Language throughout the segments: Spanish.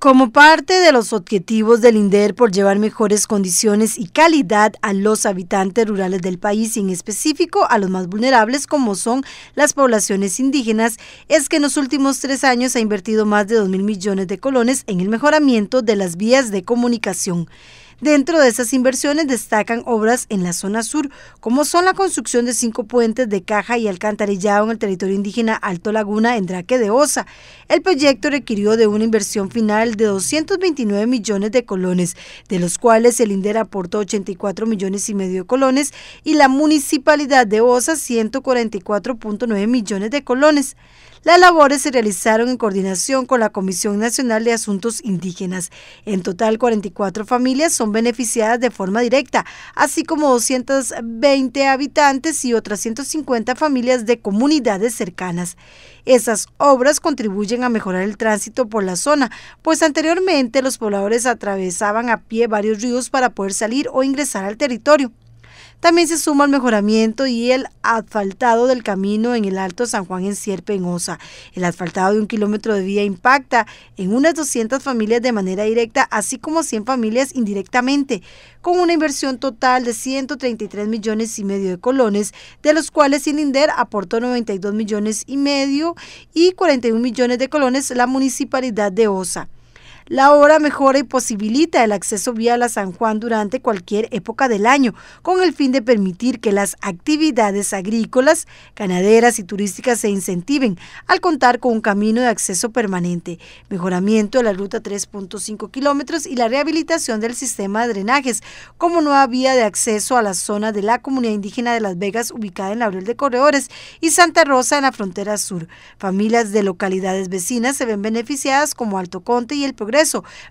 Como parte de los objetivos del INDER por llevar mejores condiciones y calidad a los habitantes rurales del país y en específico a los más vulnerables como son las poblaciones indígenas, es que en los últimos tres años ha invertido más de 2.000 mil millones de colones en el mejoramiento de las vías de comunicación. Dentro de esas inversiones destacan obras en la zona sur, como son la construcción de cinco puentes de caja y alcantarillado en el territorio indígena Alto Laguna en Draque de Osa. El proyecto requirió de una inversión final de 229 millones de colones, de los cuales el INDER aportó 84 millones y medio de colones y la municipalidad de Osa 144.9 millones de colones. Las labores se realizaron en coordinación con la Comisión Nacional de Asuntos Indígenas. En total, 44 familias son beneficiadas de forma directa, así como 220 habitantes y otras 150 familias de comunidades cercanas. Esas obras contribuyen a mejorar el tránsito por la zona, pues anteriormente los pobladores atravesaban a pie varios ríos para poder salir o ingresar al territorio. También se suma el mejoramiento y el asfaltado del camino en el Alto San Juan en Sierpe, en Osa. El asfaltado de un kilómetro de vía impacta en unas 200 familias de manera directa, así como 100 familias indirectamente, con una inversión total de 133 millones y medio de colones, de los cuales Sininder aportó 92 millones y medio y 41 millones de colones la municipalidad de Osa. La obra mejora y posibilita el acceso vial a San Juan durante cualquier época del año, con el fin de permitir que las actividades agrícolas, ganaderas y turísticas se incentiven al contar con un camino de acceso permanente, mejoramiento de la ruta 3.5 kilómetros y la rehabilitación del sistema de drenajes como nueva vía de acceso a la zona de la comunidad indígena de Las Vegas ubicada en Laurel de Corredores y Santa Rosa en la frontera sur. Familias de localidades vecinas se ven beneficiadas como Alto Conte y el programa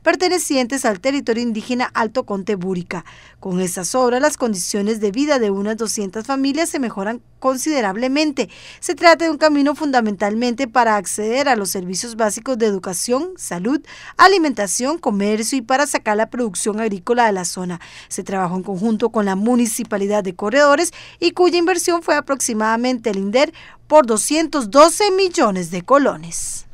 pertenecientes al territorio indígena Alto Conte Búrica. Con estas obras, las condiciones de vida de unas 200 familias se mejoran considerablemente. Se trata de un camino fundamentalmente para acceder a los servicios básicos de educación, salud, alimentación, comercio y para sacar la producción agrícola de la zona. Se trabajó en conjunto con la Municipalidad de Corredores y cuya inversión fue aproximadamente el INDER por 212 millones de colones.